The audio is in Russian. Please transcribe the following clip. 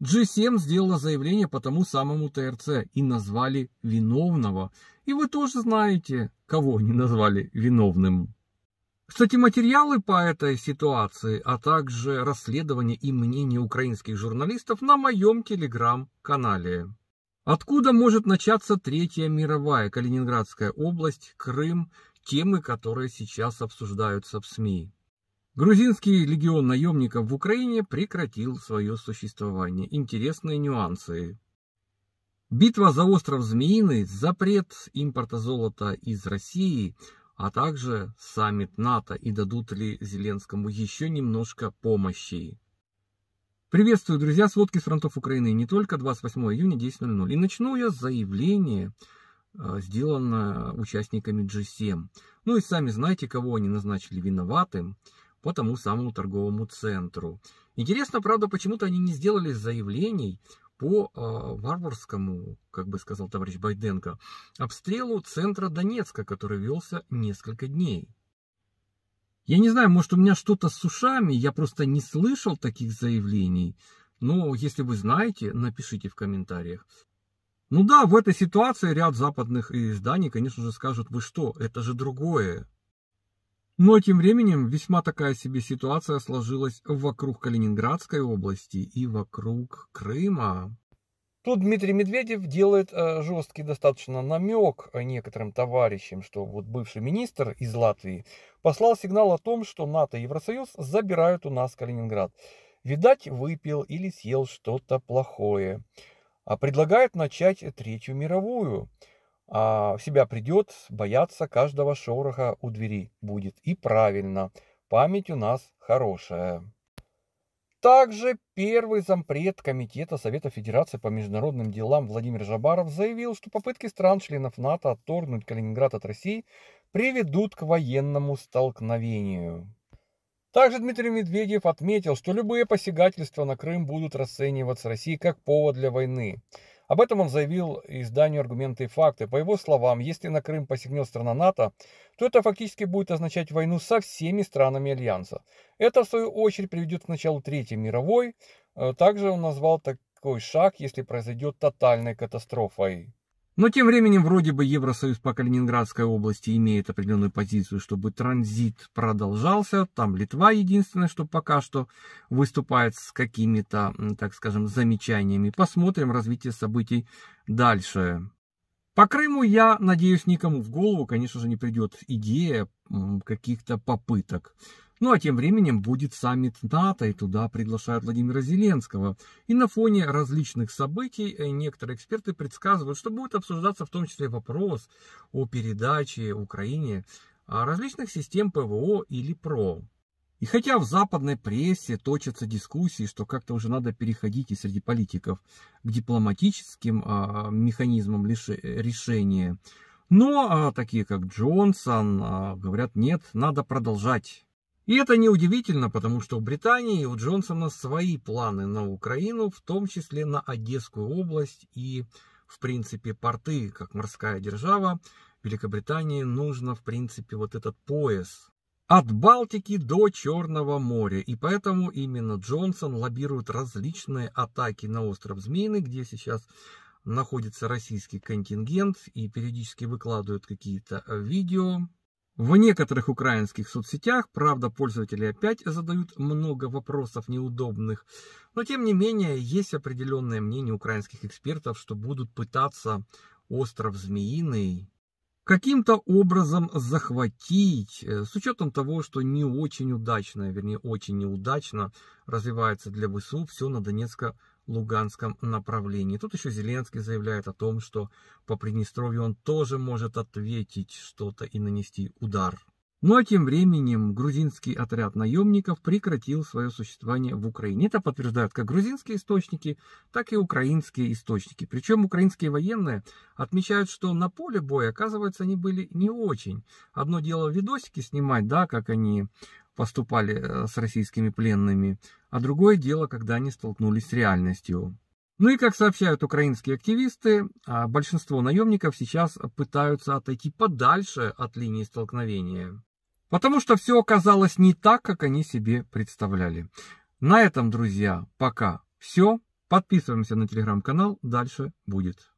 G7 сделала заявление по тому самому ТРЦ и назвали виновного. И вы тоже знаете, кого они назвали виновным. Кстати, материалы по этой ситуации, а также расследование и мнения украинских журналистов на моем телеграм-канале. Откуда может начаться Третья мировая Калининградская область, Крым, темы, которые сейчас обсуждаются в СМИ? Грузинский легион наемников в Украине прекратил свое существование. Интересные нюансы. Битва за остров Змеиный, запрет импорта золота из России, а также саммит НАТО и дадут ли Зеленскому еще немножко помощи. Приветствую, друзья, сводки с фронтов Украины не только 28 июня 10.00. И начну я с заявления, э, сделанное участниками G7. Ну и сами знаете, кого они назначили виноватым по тому самому торговому центру. Интересно, правда, почему-то они не сделали заявлений по э, варварскому, как бы сказал товарищ Байденко, обстрелу центра Донецка, который велся несколько дней. Я не знаю, может у меня что-то с ушами, я просто не слышал таких заявлений, но если вы знаете, напишите в комментариях. Ну да, в этой ситуации ряд западных изданий, конечно же, скажут, вы что, это же другое, но ну, а тем временем весьма такая себе ситуация сложилась вокруг Калининградской области и вокруг Крыма. Тут Дмитрий Медведев делает э, жесткий достаточно намек некоторым товарищам, что вот бывший министр из Латвии послал сигнал о том, что НАТО и Евросоюз забирают у нас Калининград. Видать, выпил или съел что-то плохое. А предлагают начать Третью мировую а в себя придет, бояться каждого шороха у двери будет. И правильно, память у нас хорошая. Также первый зампред Комитета Совета Федерации по международным делам Владимир Жабаров заявил, что попытки стран-членов НАТО отторгнуть Калининград от России приведут к военному столкновению. Также Дмитрий Медведев отметил, что любые посягательства на Крым будут расцениваться Россией как повод для войны. Об этом он заявил изданию «Аргументы и факты». По его словам, если на Крым посягнет страна НАТО, то это фактически будет означать войну со всеми странами Альянса. Это, в свою очередь, приведет к началу Третьей мировой. Э, также он назвал такой шаг, если произойдет тотальной катастрофой. Но тем временем вроде бы Евросоюз по Калининградской области имеет определенную позицию, чтобы транзит продолжался. Там Литва единственная, что пока что выступает с какими-то, так скажем, замечаниями. Посмотрим развитие событий дальше. По Крыму, я надеюсь, никому в голову, конечно же, не придет идея каких-то попыток ну а тем временем будет саммит НАТО, и туда приглашают Владимира Зеленского. И на фоне различных событий э, некоторые эксперты предсказывают, что будет обсуждаться в том числе вопрос о передаче Украине а, различных систем ПВО или ПРО. И хотя в западной прессе точатся дискуссии, что как-то уже надо переходить и среди политиков к дипломатическим а, механизмам лиши, решения, но а, такие как Джонсон а, говорят, нет, надо продолжать и это неудивительно, потому что у Британии и у Джонсона свои планы на Украину, в том числе на Одесскую область и, в принципе, порты, как морская держава. Великобритании нужно, в принципе, вот этот пояс от Балтики до Черного моря. И поэтому именно Джонсон лоббирует различные атаки на остров Змеиный, где сейчас находится российский контингент и периодически выкладывают какие-то э, видео в некоторых украинских соцсетях, правда, пользователи опять задают много вопросов неудобных, но тем не менее есть определенное мнение украинских экспертов, что будут пытаться остров Змеиный каким-то образом захватить, э, с учетом того, что не очень удачно, вернее очень неудачно развивается для ВСУ все на Донецко луганском направлении. Тут еще Зеленский заявляет о том, что по Приднестровью он тоже может ответить что-то и нанести удар. Ну а тем временем грузинский отряд наемников прекратил свое существование в Украине. Это подтверждают как грузинские источники, так и украинские источники. Причем украинские военные отмечают, что на поле боя, оказывается, они были не очень. Одно дело видосики снимать, да, как они поступали э, с российскими пленными, а другое дело, когда они столкнулись с реальностью. Ну и, как сообщают украинские активисты, а большинство наемников сейчас пытаются отойти подальше от линии столкновения. Потому что все оказалось не так, как они себе представляли. На этом, друзья, пока все. Подписываемся на телеграм-канал, дальше будет.